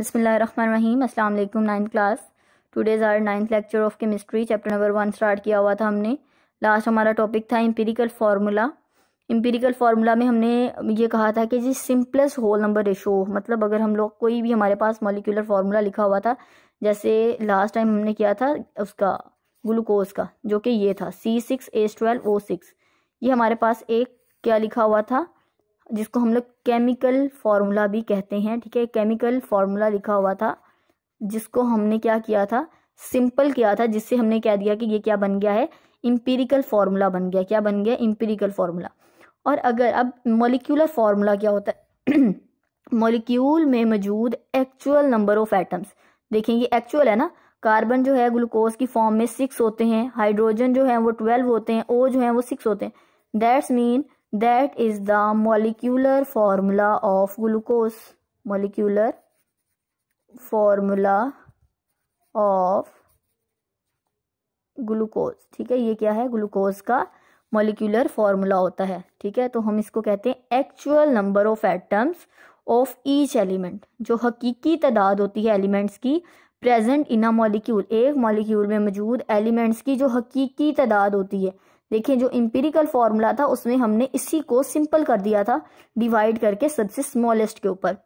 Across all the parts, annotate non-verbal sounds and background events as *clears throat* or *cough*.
बसमीम्स अस्सलाम वालेकुम ninth class today's our ninth lecture of chemistry chapter number one start किया हुआ था हमने लास्ट हमारा टॉपिक था एम्पिरिकल फार्मूला एम्पिरिकल फार्मूला में हमने ये कहा था कि जी सिंपलेस्ट होल नंबर रेशो मतलब अगर हम लोग कोई भी हमारे पास मॉलिकुलर फार्मूला लिखा हुआ था जैसे लास्ट टाइम हमने किया था उसका ग्लूकोज का जो कि ये था C six S twelve O six ये हमारे पास एक क्या लिखा हुआ था जिसको हम लोग केमिकल फार्मूला भी कहते हैं ठीक है केमिकल फार्मूला लिखा हुआ था जिसको हमने क्या किया था सिंपल किया था जिससे हमने कह दिया कि ये क्या बन गया है इम्पीरिकल फार्मूला बन गया क्या बन गया इम्पीरिकल फार्मूला और अगर अब मोलिकुलर फार्मूला क्या होता है मोलिक्यूल *clears throat* में मौजूद एक्चुअल नंबर ऑफ एटम्स देखें ये एक्चुअल है ना कार्बन जो है ग्लूकोज की फॉर्म में सिक्स होते हैं हाइड्रोजन जो है वो ट्वेल्व होते हैं ओ जो है वो सिक्स होते हैं that's mean that is the molecular formula of glucose molecular formula of glucose ठीक है ये क्या है ग्लूकोज का मोलिकुलर फॉर्मूला होता है ठीक है तो हम इसको कहते हैं actual number of atoms of each element जो हकीकी तादाद होती है एलिमेंट्स की प्रेजेंट इन अ मॉलिक्यूल एक मॉलिक्यूल में मौजूद एलिमेंट्स की जो हकीकी तादाद होती है देखिए जो इम्पेरिकल फॉर्मूला था उसमें हमने इसी को सिंपल कर दिया था डिवाइड करके सबसे स्मॉलेस्ट के ऊपर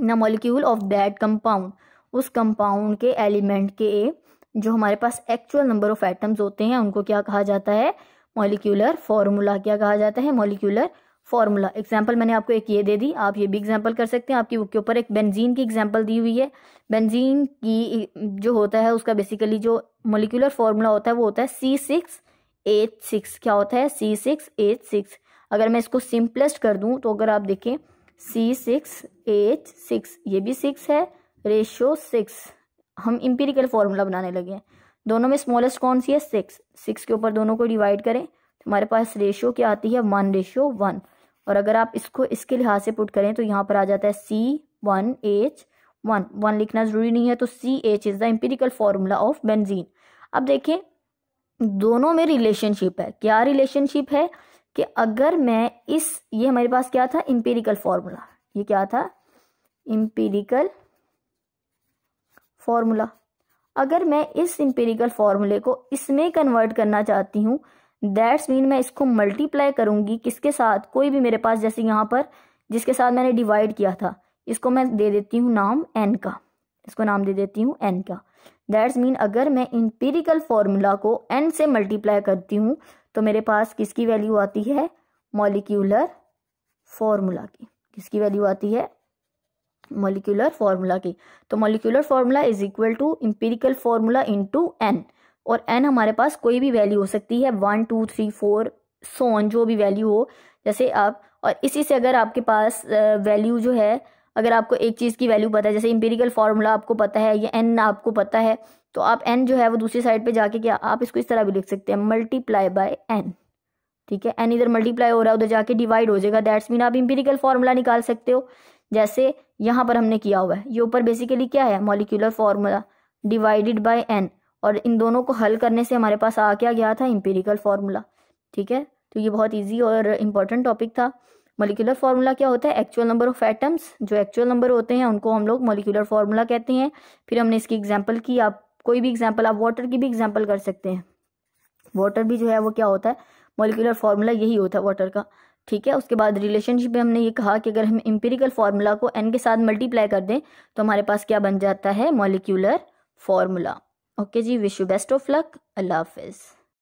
न मॉलिक्यूल ऑफ दैट कंपाउंड उस कंपाउंड के एलिमेंट के जो हमारे पास एक्चुअल नंबर ऑफ एटम्स होते हैं उनको क्या कहा जाता है मॉलिक्यूलर फॉर्मूला क्या कहा जाता है मॉलिक्यूलर फॉर्मूला एग्जाम्पल मैंने आपको एक ये दे दी आप ये भी एग्जाम्पल कर सकते हैं आपकी बुक के ऊपर एक बेंजीन की एग्जाम्पल दी हुई है बेंजीन की जो होता है उसका बेसिकली जो मोलिकुलर फॉर्मूला होता है वो होता है सी सिक्स एट सिक्स क्या होता है सी सिक्स एट सिक्स अगर मैं इसको सिंपलेस्ट कर दूं तो अगर आप देखें सी सिक्स एच सिक्स ये भी सिक्स है रेशो सिक्स हम इम्पीरिकल फार्मूला बनाने लगे हैं दोनों में स्मॉलेस्ट कौन सी है सिक्स सिक्स के ऊपर दोनों को डिवाइड करें तो हमारे पास रेशियो क्या आती है वन रेशियो वन और अगर आप इसको इसके लिहाज से पुट करें तो यहाँ पर आ जाता है C one H one one लिखना ज़रूरी नहीं है तो C H is the empirical formula of benzene अब देखें दोनों में रिलेशनशिप है क्या रिलेशनशिप है कि अगर मैं इस ये हमारे पास क्या था इम्पेरिकल फॉर्मूला ये क्या था इम्पेरिकल फॉर्मूला अगर मैं इस इम्पेरिकल फॉर्मूले को इसमें कन्वर्ट करना चाहती हूँ दैट्स मीन मैं इसको मल्टीप्लाई करूंगी किसके साथ कोई भी मेरे पास जैसे यहाँ पर जिसके साथ मैंने डिवाइड किया था इसको मैं दे देती हूँ नाम एन का इसको नाम दे देती हूँ एन का दैट्स मीन अगर मैं इंपेरिकल फॉर्मूला को एन से मल्टीप्लाई करती हूँ तो मेरे पास किसकी वैल्यू आती है मॉलिक्यूलर फॉर्मूला की किसकी वैल्यू आती है मॉलिक्यूलर फॉर्मूला की तो molecular formula is equal to formula into N और एन हमारे पास कोई भी वैल्यू हो सकती है one two three four so on जो भी वैल्यू हो जैसे आप और इसी से अगर आपके पास वैल्यू जो है अगर आपको एक चीज़ की वैल्यू पता है जैसे इंपेरिकल फार्मूला आपको पता है या एन आपको पता है तो आप एन जो है वो दूसरी साइड पे जाके क्या आप इसको इस तरह भी लिख सकते हैं मल्टीप्लाई बाय एन ठीक है एन इधर मल्टीप्लाई हो रहा है उधर जाके डिवाइड हो जाएगा दैट्स मीन आप इंपेरिकल फार्मूला निकाल सकते हो जैसे यहाँ पर हमने किया हुआ है ये ऊपर बेसिकली क्या है molecular formula divided by N और इन दोनों को हल करने से हमारे पास आ क्या गया था इंपेरिकल फार्मूला ठीक है तो ये बहुत ईजी और इम्पॉर्टेंट टॉपिक था मोलिकुलर फार्मूला क्या होता है एक्चुअल नंबर ऑफ एटम्स जो एक्चुअल नंबर होते हैं उनको हम लोग मोलिकुलर फार्मूला कहते हैं फिर हमने इसकी एग्जाम्पल की आप कोई भी एग्जाम्पल आप वाटर की भी एग्जाम्पल कर सकते हैं वाटर भी जो है वो क्या होता है मोलिकुलर फार्मूला यही होता है वाटर का ठीक है उसके बाद रिलेशनशिप में हमने ये कहा कि अगर हम इम्पेरिकल फार्मूला को एन के साथ मल्टीप्लाई कर दें तो हमारे पास क्या बन जाता है मोलिकुलर फार्मूला ओके जी wish you best of luck अल्लाह हाफिज़